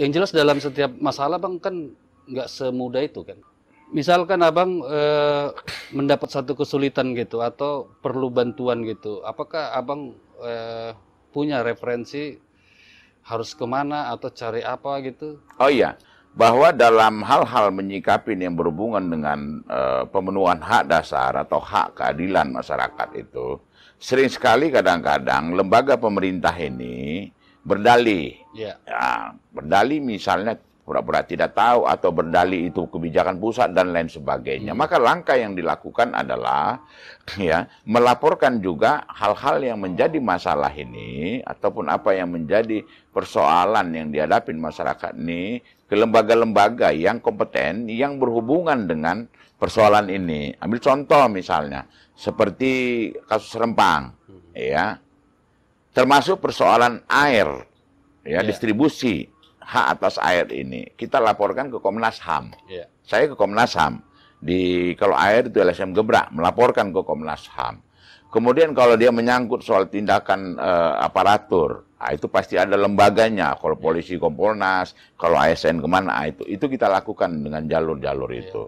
yang jelas dalam setiap masalah bang kan nggak semudah itu kan. Misalkan abang eh, mendapat satu kesulitan gitu atau perlu bantuan gitu, apakah abang eh, punya referensi harus kemana atau cari apa gitu? Oh iya, bahwa dalam hal-hal menyikapi yang berhubungan dengan eh, pemenuhan hak dasar atau hak keadilan masyarakat itu, sering sekali kadang-kadang lembaga pemerintah ini berdalih. Ya. ya berdalih misalnya pura-pura tidak tahu atau berdalih itu kebijakan pusat dan lain sebagainya. Hmm. Maka langkah yang dilakukan adalah ya melaporkan juga hal-hal yang menjadi masalah ini ataupun apa yang menjadi persoalan yang dihadapi masyarakat ini ke lembaga-lembaga yang kompeten yang berhubungan dengan persoalan ini. Ambil contoh misalnya seperti kasus Rempang hmm. ya Termasuk persoalan air, ya, yeah. distribusi hak atas air ini. Kita laporkan ke Komnas HAM. yeah. Saya ke Komnas HAM. Di, kalau air itu LSM Gebrak, melaporkan ke Komnas HAM. Kemudian kalau dia menyangkut soal tindakan uh, aparatur, nah, itu pasti ada lembaganya. Kalau iya. polisi Kompolnas, kalau ASN kemana, ah, itu itu kita lakukan dengan jalur-jalur iya. itu.